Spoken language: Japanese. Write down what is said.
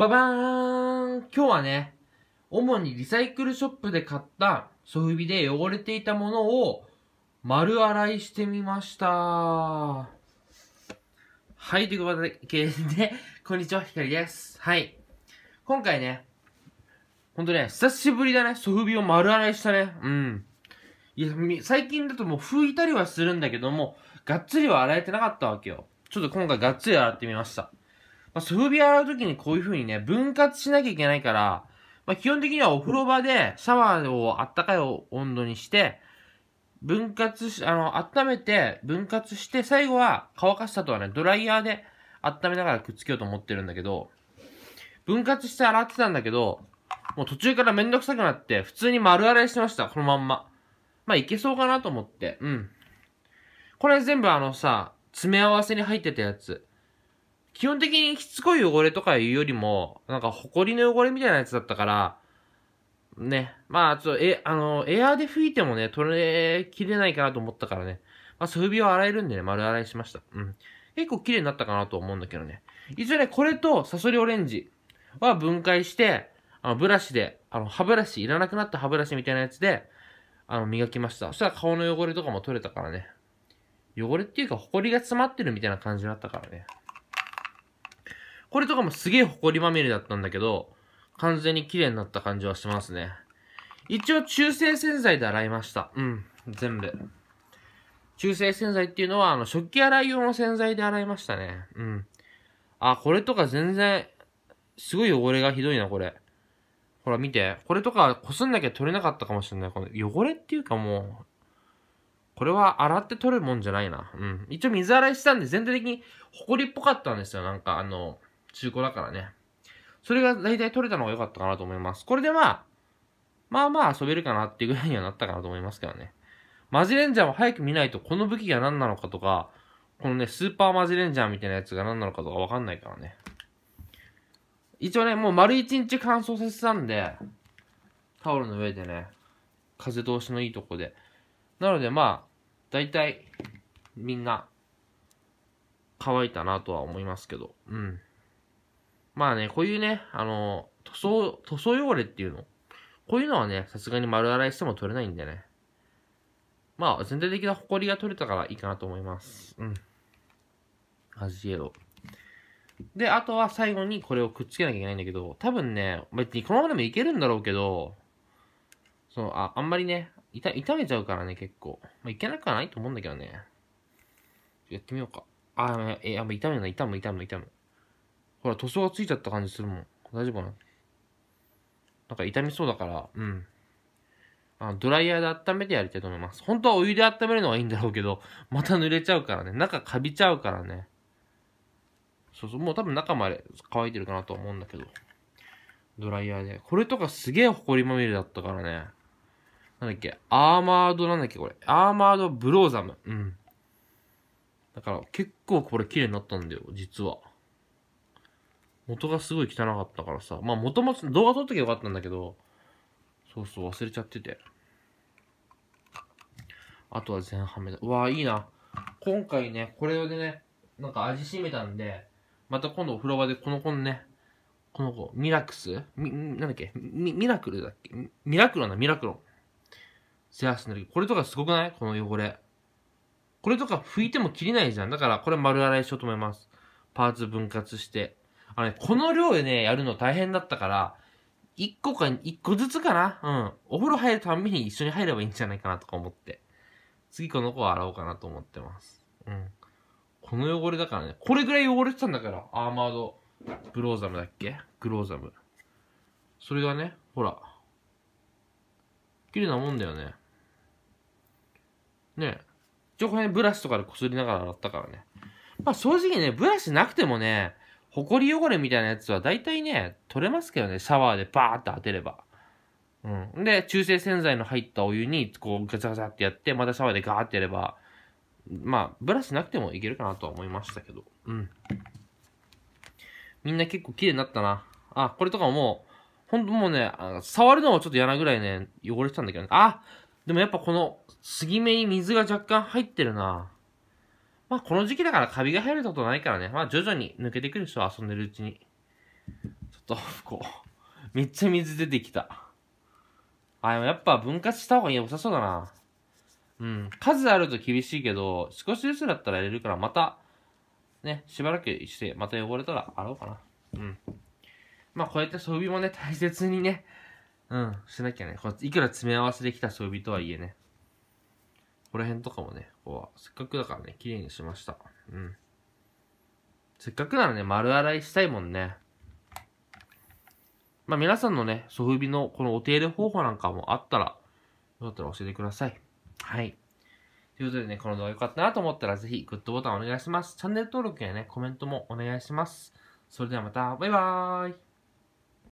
ババーン今日はね、主にリサイクルショップで買ったソフビで汚れていたものを丸洗いしてみました。はい、ということで、でこんにちは、ひかりです。はい。今回ね、ほんとね、久しぶりだね、ソフビを丸洗いしたね。うん。いや、最近だともう拭いたりはするんだけども、がっつりは洗えてなかったわけよ。ちょっと今回がっつり洗ってみました。まあ、ソフビ洗う時にこういう風にね、分割しなきゃいけないから、まあ、基本的にはお風呂場でシャワーをあったかい温度にして、分割し、あの、温めて、分割して、最後は乾かした後はね、ドライヤーで温めながらくっつけようと思ってるんだけど、分割して洗ってたんだけど、もう途中からめんどくさくなって、普通に丸洗いしてました、このまんま。まあ、いけそうかなと思って、うん。これ全部あのさ、詰め合わせに入ってたやつ。基本的にしつこい汚れとかいうよりも、なんか埃の汚れみたいなやつだったから、ね。まあ、ちょっと、え、あの、エアーで拭いてもね、取れきれないかなと思ったからね。まあ、素振りを洗えるんでね、丸洗いしました。うん。結構綺麗になったかなと思うんだけどね。一応ね、これとサソリオレンジは分解して、あの、ブラシで、あの、歯ブラシ、いらなくなった歯ブラシみたいなやつで、あの、磨きました。そしたら顔の汚れとかも取れたからね。汚れっていうか、ホコリが詰まってるみたいな感じになったからね。これとかもすげえ埃まみれだったんだけど、完全に綺麗になった感じはしますね。一応中性洗剤で洗いました。うん、全部。中性洗剤っていうのは、あの、食器洗い用の洗剤で洗いましたね。うん。あ、これとか全然、すごい汚れがひどいな、これ。ほら見て。これとか、こすんなきゃ取れなかったかもしれない。この汚れっていうかもう、これは洗って取るもんじゃないな。うん。一応水洗いしたんで、全体的にホコリっぽかったんですよ。なんか、あの、中古だからね。それが大体取れたのが良かったかなと思います。これでまあ、まあまあ遊べるかなっていうぐらいにはなったかなと思いますけどね。マジレンジャーを早く見ないと、この武器が何なのかとか、このね、スーパーマジレンジャーみたいなやつが何なのかとかわかんないからね。一応ね、もう丸一日乾燥させたんで、タオルの上でね、風通しのいいとこで。なのでまあ、大体、みんな、乾いたなとは思いますけど、うん。まあね、こういうね、あの、塗装、塗装汚れっていうの。こういうのはね、さすがに丸洗いしても取れないんでね。まあ、全体的なホコリが取れたからいいかなと思います。うん。アジエロ。で、あとは最後にこれをくっつけなきゃいけないんだけど、多分ね、別にこのままでもいけるんだろうけど、その、あ、あんまりね、痛、痛めちゃうからね、結構。まあ、いけなくはないと思うんだけどね。やってみようか。あ、いや、もう痛むな、痛む、痛む、痛む。ほら、塗装がついちゃった感じするもん。大丈夫かななんか痛みそうだから、うん。あドライヤーで温めてやりたいと思います。本当はお湯で温めるのはいいんだろうけど、また濡れちゃうからね。中カビちゃうからね。そうそう、もう多分中まで乾いてるかなと思うんだけど。ドライヤーで。これとかすげえリまみれだったからね。なんだっけ、アーマードなんだっけ、これ。アーマードブローザム。うん。だから結構これ綺麗になったんだよ、実は。元がすごい汚かったからさ。まあ、元も動画撮っときゃよかったんだけど、そうそう、忘れちゃってて。あとは前半目だ。うわーいいな。今回ね、これでね、なんか味しめたんで、また今度お風呂場でこの子のね、この子、ミラクスみ、なんだっけミミラクルだっけミラクロなだ、ミラクロセアスの時。これとかすごくないこの汚れ。これとか拭いても切れないじゃん。だからこれ丸洗いしようと思います。パーツ分割して。あのね、この量でね、やるの大変だったから、一個か、一個ずつかなうん。お風呂入るたんびに一緒に入ればいいんじゃないかなとか思って。次この子は洗おうかなと思ってます。うん。この汚れだからね。これぐらい汚れてたんだから。アーマード、ブローザムだっけグローザム。それがね、ほら。綺麗なもんだよね。ねえ。一応これ、ね、ブラシとかで擦りながら洗ったからね。まあ正直ね、ブラシなくてもね、ほこり汚れみたいなやつは大体ね、取れますけどね、シャワーでバーって当てれば。うん。で、中性洗剤の入ったお湯に、こう、ガチャガチャってやって、またシャワーでガーってやれば、まあ、ブラシなくてもいけるかなとは思いましたけど。うん。みんな結構綺麗になったな。あ、これとかももう、ほんともうね、触るのもちょっと嫌なぐらいね、汚れてたんだけどね。あでもやっぱこの、継ぎ目に水が若干入ってるな。まあこの時期だからカビが入ることないからね、まあ徐々に抜けてくるでしょ、遊んでるうちに。ちょっと、こう、めっちゃ水出てきた。あ、でもやっぱ分割した方が良さそうだな。うん、数あると厳しいけど、少しずつだったらやれるから、また、ね、しばらくして、また汚れたら洗おうかな。うん。まあこうやって装備もね、大切にね、うん、しなきゃね。こいくら詰め合わせできた装備とはいえね。この辺とかもね、こは。せっかくだからね、綺麗にしました。うん。せっかくならね、丸洗いしたいもんね。まあ皆さんのね、ソフビのこのお手入れ方法なんかもあったら、よかったら教えてください。はい。ということでね、この動画良かったなと思ったら、ぜひグッドボタンお願いします。チャンネル登録やね、コメントもお願いします。それではまた、バイバーイ